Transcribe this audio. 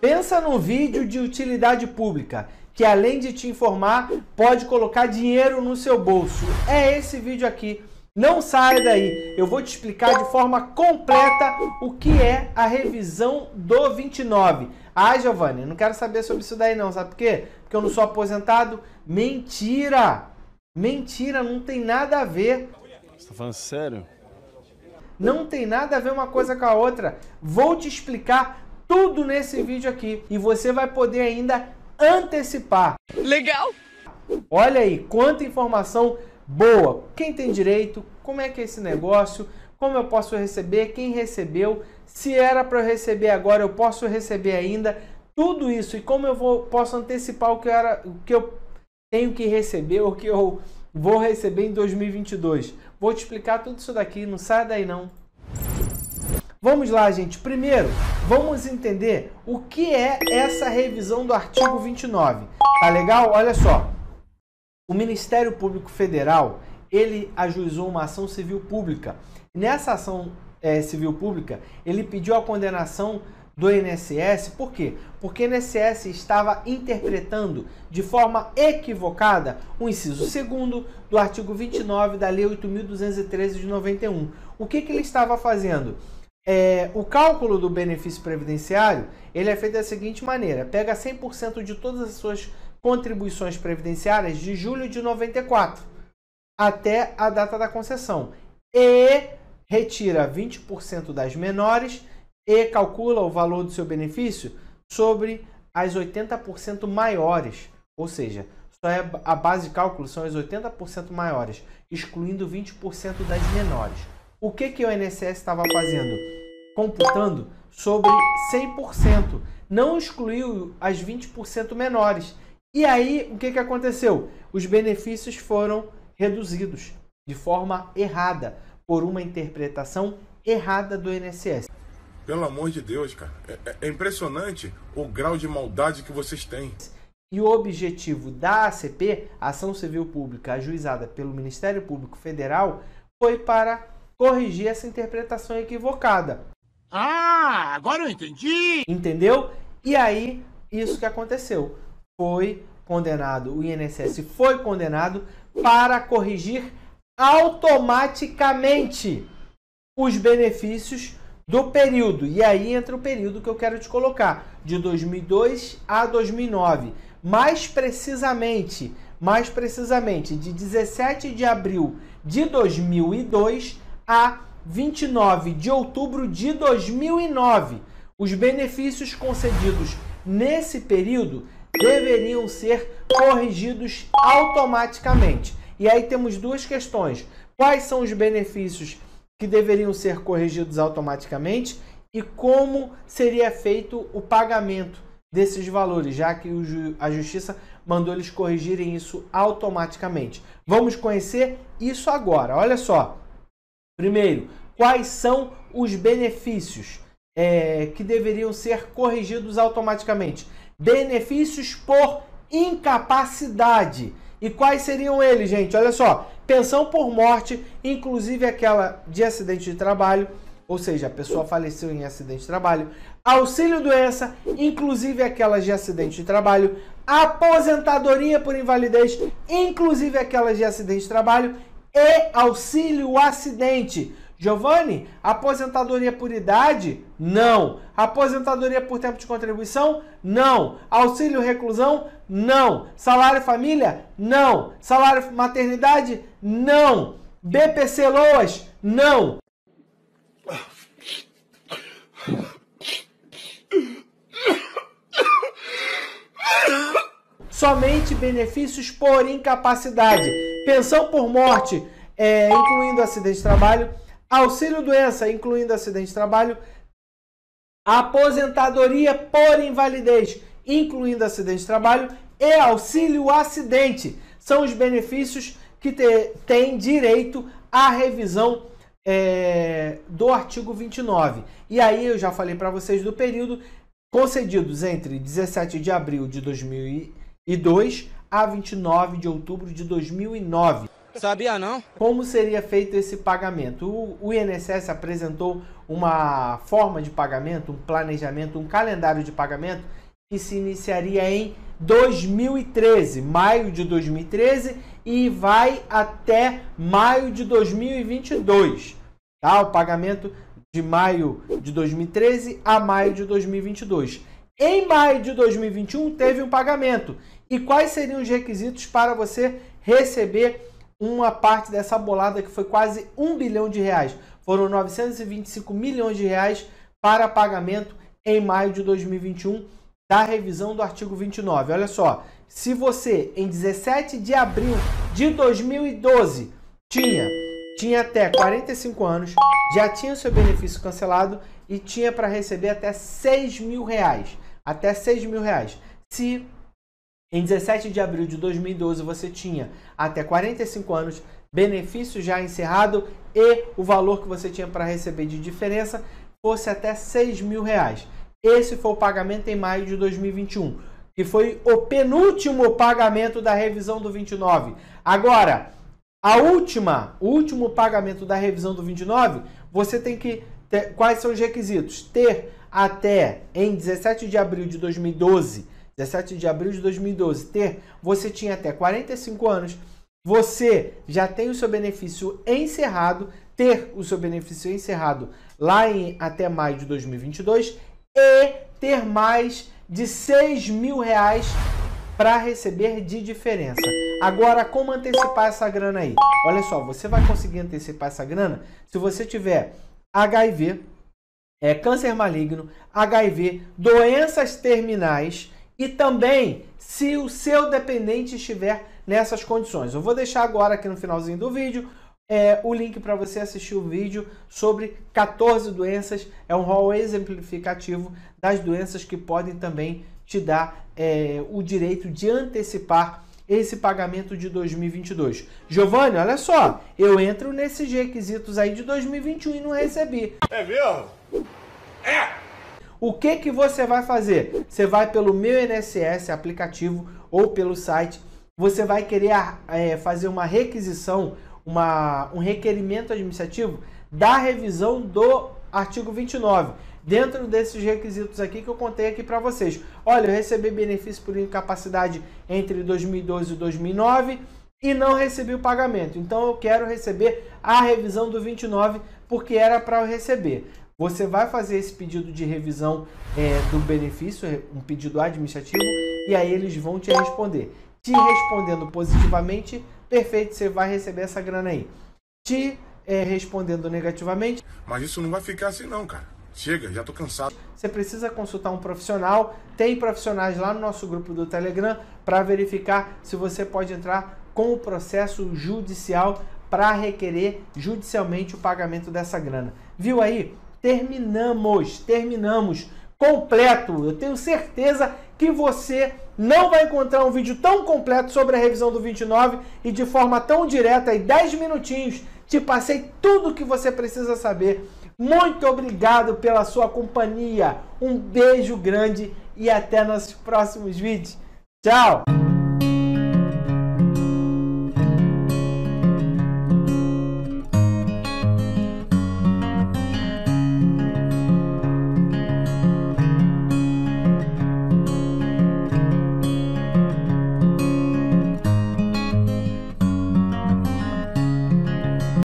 Pensa num vídeo de utilidade pública que além de te informar, pode colocar dinheiro no seu bolso. É esse vídeo aqui. Não saia daí, eu vou te explicar de forma completa o que é a revisão do 29. Ah, Giovanni, não quero saber sobre isso daí não, sabe por quê? Porque eu não sou aposentado. Mentira! Mentira, não tem nada a ver. Você tá falando sério? Não tem nada a ver uma coisa com a outra. Vou te explicar tudo nesse vídeo aqui e você vai poder ainda antecipar. Legal! Olha aí, quanta informação boa! Quem tem direito? Como é que é esse negócio? Como eu posso receber? Quem recebeu? Se era para eu receber agora, eu posso receber ainda? Tudo isso e como eu vou, posso antecipar o que, era, o que eu tenho que receber, o que eu vou receber em 2022. Vou te explicar tudo isso daqui, não sai daí não. Vamos lá, gente. Primeiro, vamos entender o que é essa revisão do artigo 29. Tá legal? Olha só. O Ministério Público Federal, ele ajuizou uma ação civil pública. Nessa ação é, civil pública, ele pediu a condenação do INSS, por quê? Porque o INSS estava interpretando de forma equivocada o inciso 2 do artigo 29 da Lei 8.213 de 91. O que, que ele estava fazendo? É, o cálculo do benefício previdenciário ele é feito da seguinte maneira: pega 100% de todas as suas contribuições previdenciárias de julho de 94 até a data da concessão e retira 20% das menores e calcula o valor do seu benefício sobre as 80% maiores, ou seja, só é a base de cálculo são as 80% maiores, excluindo 20% das menores. O que, que o INSS estava fazendo? Computando sobre 100%, não excluiu as 20% menores. E aí, o que, que aconteceu? Os benefícios foram reduzidos de forma errada, por uma interpretação errada do INSS. Pelo amor de Deus, cara. É, é, é, impressionante o grau de maldade que vocês têm. E o objetivo da ACP, Ação Civil Pública, ajuizada pelo Ministério Público Federal, foi para corrigir essa interpretação equivocada. Ah, agora eu entendi! Entendeu? E aí, isso que aconteceu. Foi condenado, o INSS foi condenado para corrigir automaticamente os benefícios do período. E aí entra o período que eu quero te colocar, de 2002 a 2009. Mais precisamente, mais precisamente de 17 de abril de 2002 a 29 de outubro de 2009. Os benefícios concedidos nesse período deveriam ser corrigidos automaticamente. E aí temos duas questões: quais são os benefícios que deveriam ser corrigidos automaticamente e como seria feito o pagamento desses valores, já que a justiça mandou eles corrigirem isso automaticamente. Vamos conhecer isso agora. Olha só. Primeiro, quais são os benefícios é, que deveriam ser corrigidos automaticamente? Benefícios por incapacidade. E quais seriam eles, gente? Olha só, pensão por morte, inclusive aquela de acidente de trabalho, ou seja, a pessoa faleceu em acidente de trabalho, auxílio doença, inclusive aquelas de acidente de trabalho, aposentadoria por invalidez, inclusive aquelas de acidente de trabalho, e auxílio acidente. Giovanni, aposentadoria por idade? Não. Aposentadoria por tempo de contribuição? Não. Auxílio reclusão? Não. Salário família? Não. Salário maternidade? Não. BPC Loas? Não. somente benefícios por incapacidade, pensão por morte, é, incluindo acidente de trabalho, auxílio doença, incluindo acidente de trabalho, aposentadoria por invalidez, incluindo acidente de trabalho, e auxílio acidente. São os benefícios que te, têm direito à revisão é, do artigo 29. E aí eu já falei para vocês do período concedidos entre 17 de abril de 2000 e 2 a 29 de outubro de 2009. Sabia não? Como seria feito esse pagamento? O, INSS apresentou uma forma de pagamento, um planejamento, um calendário de pagamento que se iniciaria em 2013, maio de 2013 e vai até maio de 2022. Tá? O pagamento de maio de 2013 a maio de 2022. Em maio de 2021 teve um pagamento. E quais seriam os requisitos para você receber uma parte dessa bolada que foi quase um bilhão de reais? Foram 925 milhões de reais para pagamento em maio de 2021 da revisão do artigo 29. Olha só, se você em 17 de abril de 2012 tinha tinha até 45 anos, já tinha seu benefício cancelado e tinha para receber até 6 mil reais até 6 mil reais. Se em 17 de abril de 2012 você tinha até 45 anos, benefício já encerrado e o valor que você tinha para receber de diferença fosse até 6 mil reais. Esse foi o pagamento em maio de 2021, que foi o penúltimo pagamento da revisão do 29. Agora, a última, o último pagamento da revisão do 29, você tem que ter, quais são os requisitos? Ter até em 17 de abril de 2012, 17 de abril de 2012, ter, você tinha até 45 anos, você já tem o seu benefício encerrado, ter o seu benefício encerrado lá em até maio de 2022 e ter mais de 6 mil reais para receber de diferença. Agora, como antecipar essa grana aí? Olha só, você vai conseguir antecipar essa grana se você tiver HIV, é, câncer maligno, HIV, doenças terminais e também se o seu dependente estiver nessas condições. Eu vou deixar agora aqui no finalzinho do vídeo é, o link para você assistir o vídeo sobre 14 doenças. É um rol exemplificativo das doenças que podem também te dar é, o direito de antecipar esse pagamento de 2022. Giovanni, olha só, eu entro nesses requisitos aí de 2021 e não recebi. É mesmo? É! O que que você vai fazer? Você vai pelo meu INSS aplicativo ou pelo site, você vai querer ah, é, fazer uma requisição, uma, um requerimento administrativo da revisão do artigo 29 dentro desses requisitos aqui que eu contei aqui para vocês. Olha, eu recebi benefício por incapacidade entre 2012 e 2009 e não recebi o pagamento. Então eu quero receber a revisão do 29 porque era para eu receber. Você vai fazer esse pedido de revisão é, do benefício, um pedido administrativo, e aí eles vão te responder. Te respondendo positivamente, perfeito, você vai receber essa grana aí. Te é, respondendo negativamente. Mas isso não vai ficar assim, não, cara. Chega, já tô cansado. Você precisa consultar um profissional. Tem profissionais lá no nosso grupo do Telegram para verificar se você pode entrar com o processo judicial para requerer judicialmente o pagamento dessa grana. Viu aí? Terminamos, terminamos completo. Eu tenho certeza que você não vai encontrar um vídeo tão completo sobre a revisão do 29 e de forma tão direta, em 10 minutinhos, te passei tudo o que você precisa saber muito obrigado pela sua companhia. Um beijo grande e até nossos próximos vídeos. Tchau!